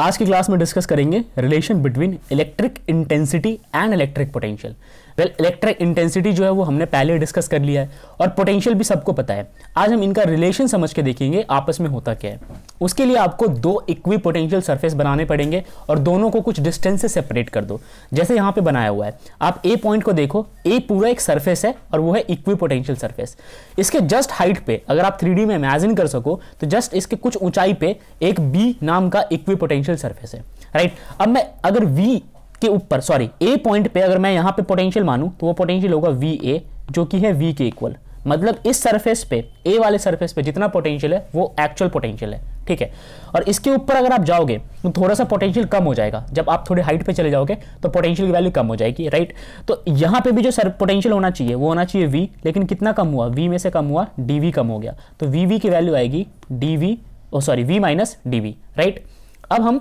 आज की क्लास में डिस्कस करेंगे relation between electric intensity and electric potential well electric intensity जो है वो हमने पहले डिस्कस कर लिया है और पोटेंशियल भी सबको पता है आज हम इनका रिलेशन समझ के देखेंगे आपस में होता क्या है उसके लिए आपको दो इक्वी पोटेंशियल सर्फेस बनाने पड़ेंगे और दोनों को कुछ डिस्टेंस से सेपरेट कर दो जैसे यहाँ पे बनाया हुआ है आप ए पॉइंट को देखो ए पूरा एक सर्फेस है और वो है इक्वी पोटेंशियल सर्फेस इसके जस्ट हाइट पे अगर आप थ्री में इमेजिन कर सको तो जस्ट इसके कुछ ऊंचाई पे एक बी नाम का इक्वी पोटेंशियल सर्फेस है राइट right? अब मैं अगर वी के ऊपर सॉरी ए पॉइंट पे अगर मैं यहाँ पे पोटेंशियल मानूं तो वो पोटेंशियल होगा वी ए जो कि है वी के इक्वल मतलब इस सरफेस पे ए वाले सरफेस पे जितना पोटेंशियल है वो एक्चुअल पोटेंशियल है ठीक है और इसके ऊपर अगर आप जाओगे तो थोड़ा सा पोटेंशियल कम हो जाएगा जब आप थोड़ी हाइट पे चले जाओगे तो पोटेंशियल की वैल्यू कम हो जाएगी राइट तो यहाँ पे भी जो सर पोटेंशियल होना चाहिए वो होना चाहिए वी लेकिन कितना कम हुआ वी में से कम हुआ डी कम हो गया तो वी की वैल्यू आएगी D V sorry V minus D right अब हम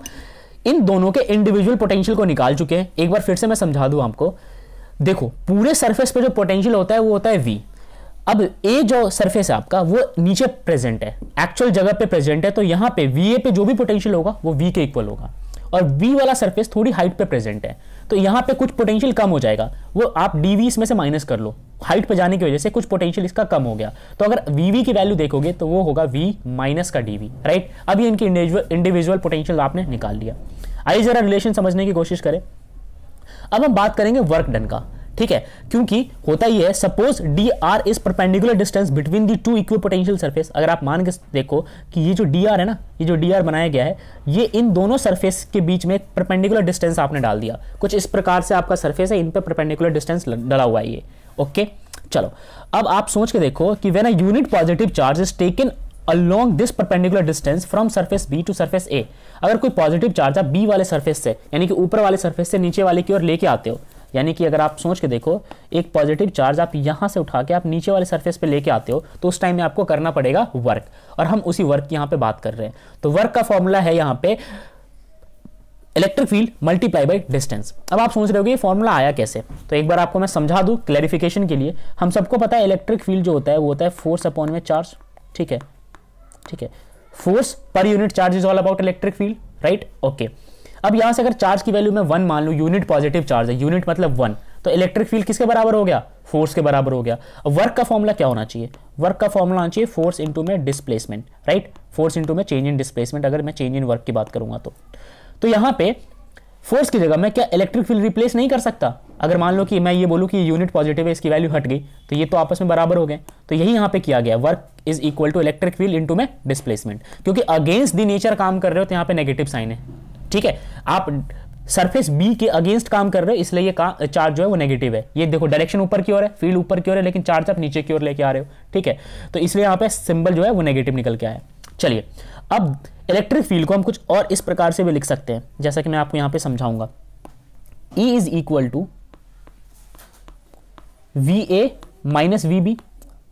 इन दोनों के इंडिविजुअल पोटेंशियल को निकाल चुके हैं एक बार फिर से मैं समझा दूं आपको देखो पूरे सरफेस पे जो पोटेंशियल होता है वो होता है वी अब ए जो सरफेस है आपका वो नीचे प्रेजेंट है एक्चुअल जगह पे प्रेजेंट है तो यहां पे वी ए पे जो भी पोटेंशियल होगा वो वी के इक्वल होगा और वी वाला सरफेस थोड़ी हाइट पे प्रेजेंट है तो यहां पे कुछ पोटेंशियल कम हो जाएगा वो आप डी वी इसमें से माइनस कर लो हाइट पे जाने की वजह से कुछ पोटेंशियल इसका कम हो गया तो अगर वी वी की वैल्यू देखोगे तो वो होगा वी माइनस का डी वी राइट अभी ये इनकी इंडिविजुअल पोटेंशियल आपने निकाल लिया आइए जरा रिलेशन समझने की कोशिश करें अब हम बात करेंगे वर्क डन का ठीक है क्योंकि होता ही है suppose D R is perpendicular distance between the two equipotential surface अगर आप मान के देखो कि ये जो डी आर है ना ये जो डी आर बनाया गया है ये इन दोनों सर्फेस के बीच में परपेंडिकुलर डिस्टेंस आपने डाल दिया कुछ इस प्रकार से आपका सर्फेस है इन पर परपेंडिकुलर डिस्टेंस डला हुआ है ये ओके चलो अब आप सोच के देखो कि when a unit positive charge is taken along this perpendicular distance from surface B to surface A अगर कोई पॉजिटिव चार्ज आप बी वाले सर्फेस से यानी कि ऊपर वाले सर्फेस से नीचे वाले की ओर लेके आते हो यानी कि अगर आप सोच के देखो एक पॉजिटिव चार्ज आप यहाँ से उठा के आप नीचे वाले सरफेस पे लेके आते हो तो उस टाइम में आपको करना पड़ेगा वर्क और हम उसी वर्क की यहाँ पे बात कर रहे हैं तो वर्क का फॉर्मूला है यहाँ पे electric field multiply by distance अब आप सोच रहे हो कि ये फॉर्मूला आया कैसे तो एक बार आपको मैं समझा दूँ क्लैरिफिकेशन के लिए हम सबको पता है इलेक्ट्रिक फील्ड जो होता है वो होता है फोर्स अपॉन में चार्ज ठीक है ठीक है force per unit charge is all about electric field right okay अब यहां से अगर चार्ज की वैल्यू मैं वन मान लू यूनिट पॉजिटिव चार्ज है यूनिट मतलब वन तो इलेक्ट्रिक फील्ड किसके बराबर हो गया फोर्स के बराबर हो गया वर्क का फॉर्मूला क्या होना चाहिए वर्क का फॉर्मूला होना चाहिए फोर्स इंटू में डिस्प्लेसमेंट राइट फोर्स इंटू में चेंज इन डिस्प्लेसमेंट अगर मैं चेंज इन वर्क की बात करूंगा तो तो यहां पे फोर्स की जगह मैं क्या इलेक्ट्रिक फील्ड रिप्लेस नहीं कर सकता अगर मान लो कि मैं ये बोलूँ कि यूनिट पॉजिटिव है इसकी वैल्यू हट गई तो ये तो आपस में बराबर हो गए तो यही यहाँ पे किया गया work is equal to electric field into में डिस्प्लेसमेंट क्योंकि अगेंस्ट दी नेचर काम कर रहे हो तो यहाँ पे नेगेटिव साइन है ठीक है आप सरफेस बी के अगेंस्ट काम कर रहे हो इसलिए ये चार्ज जो है वो नेगेटिव है ये देखो डायरेक्शन ऊपर की ओर है फील्ड ऊपर की ओर है लेकिन चार्ज आप नीचे की ओर लेके आ रहे हो ठीक है तो इसलिए यहाँ पे सिंबल जो है वो नेगेटिव निकल के आया चलिए अब इलेक्ट्रिक फील्ड को हम कुछ और इस प्रकार से भी लिख सकते हैं जैसा कि मैं आपको यहाँ पे समझाऊंगा E is equal to V A minus V B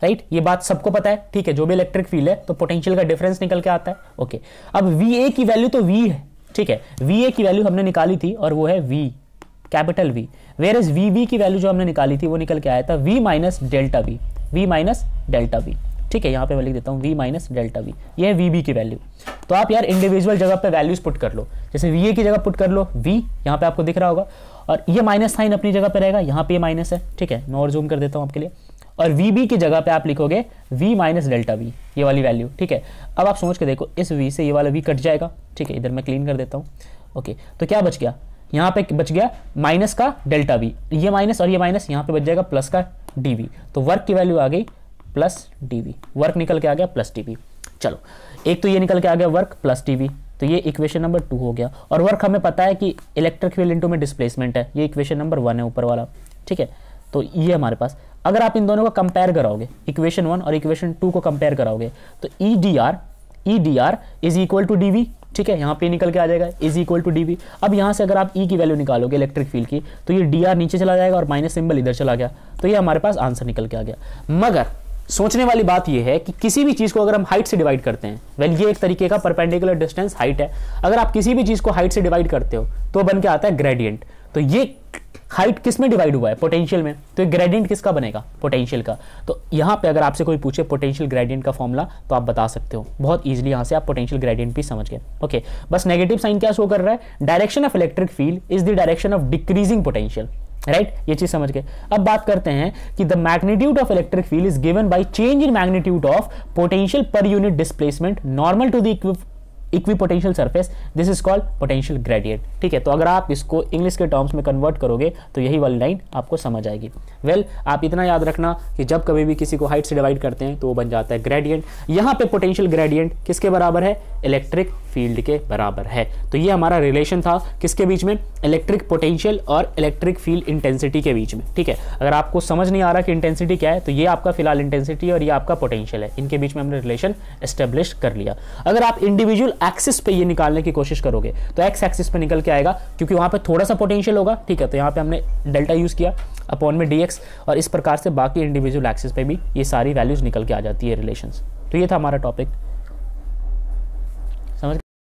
right ये बात सबको पता है ठीक है जो भी इलेक्ट्रिक फील्ड है तो पोटेंशियल का डिफरेंस निकल के आता है ओके अब वी ए की वैल्यू तो वी है ठीक है वी ए की वैल्यू हमने निकाली थी और वो है V capital V where is V B की वैल्यू जो हमने निकाली थी वो निकल के आया था V minus delta V V minus delta V ठीक है यहाँ पे मैं लिख देता हूँ वी माइनस डेल्टा वी ये है वी बी की वैल्यू तो आप यार इंडिविजुअल जगह पे वैल्यूज पुट कर लो जैसे वी ए की जगह पुट कर लो वी यहाँ पे आपको दिख रहा होगा और ये माइनस साइन अपनी जगह पे रहेगा यहाँ पे माइनस है ठीक है मैं और जूम कर देता हूँ आपके लिए और वी बी की जगह पर आप लिखोगे वी माइनस डेल्टा वी ये वाली वैल्यू ठीक है अब आप सोच के देखो इस वी से ये वाला वी कट जाएगा ठीक है इधर मैं क्लीन कर देता हूँ ओके तो क्या बच गया यहाँ पे बच गया माइनस का डेल्टा वी ये माइनस और ये माइनस यहाँ पे बच जाएगा प्लस का डी वी तो वर्क की वैल्यू आ गई प्लस डी वर्क निकल के आ गया प्लस डी चलो एक तो ये निकल के आ गया वर्क प्लस डी तो ये इक्वेशन नंबर टू हो गया और वर्क हमें पता है कि इलेक्ट्रिक फील्ड इंटू में डिस्प्लेसमेंट है ये इक्वेशन नंबर वन है ऊपर वाला ठीक है तो ये हमारे पास अगर आप इन दोनों को कंपेयर कराओगे इक्वेशन वन और इक्वेशन टू को कंपेयर कराओगे तो E D R E D R is equal to D V ठीक है यहाँ पे निकल के आ जाएगा is equal to D V अब यहाँ से अगर आप ई e की वैल्यू निकालोगे इलेक्ट्रिक फील्ड की तो ये डी आर नीचे चला जाएगा और माइनस सिंबल इधर चला गया तो ये हमारे पास आंसर निकल के आ गया मगर सोचने वाली बात यह है कि किसी भी चीज़ को अगर हम हाइट से डिवाइड करते हैं वेल ये एक तरीके का परपेंडिकुलर डिस्टेंस हाइट है अगर आप किसी भी चीज़ को हाइट से डिवाइड करते हो तो बन के आता है ग्रेडियंट तो ये हाइट किस में डिवाइड हुआ है पोटेंशियल में तो ग्रेडियंट किसका बनेगा पोटेंशियल का तो यहाँ पे अगर आपसे कोई पूछे पोटेंशियल ग्रेडियंट का फॉर्मूला तो आप बता सकते हो बहुत ईजिली यहां से आप पोटेंशियल ग्रेडियंट भी समझ गए ओके बस नेगेटिव साइन क्या शो कर रहा है direction of electric field is the direction of decreasing potential right right? ये चीज समझ गए अब बात करते हैं कि the magnitude of electric field is given by change in magnitude of potential per unit displacement normal to the potential surface this is called potential gradient ठीक है तो अगर आप इसको इंग्लिश के टर्म्स में कन्वर्ट करोगे तो यही वाली लाइन आपको समझ आएगी वेल well, आप इतना याद रखना कि जब कभी भी किसी को हाइट से डिवाइड करते हैं तो वो बन जाता है ग्रेडियंट यहाँ पे पोटेंशियल ग्रेडियंट किसके बराबर है इलेक्ट्रिक फील्ड के बराबर है तो ये हमारा रिलेशन था किसके बीच में इलेक्ट्रिक पोटेंशियल और इलेक्ट्रिक फील्ड इंटेंसिटी के बीच में ठीक है अगर आपको समझ नहीं आ रहा कि इंटेंसिटी क्या है तो ये आपका फिलहाल इंटेंसिटी और ये आपका पोटेंशियल है इनके बीच में हमने रिलेशन एस्टेब्लिश कर लिया अगर आप इंडिविजुअल एक्सिस पे ये निकालने की कोशिश करोगे तो एक्स एक्सिस पे निकल के आएगा क्योंकि वहाँ पर थोड़ा सा पोटेंशियल होगा ठीक है तो यहाँ पे हमने डेल्टा यूज़ किया अपॉन में डी और इस प्रकार से बाकी इंडिविजुअल एक्सिस पे भी ये सारी वैल्यूज़ निकल के आ जाती है रिलेशन तो ये था हमारा टॉपिक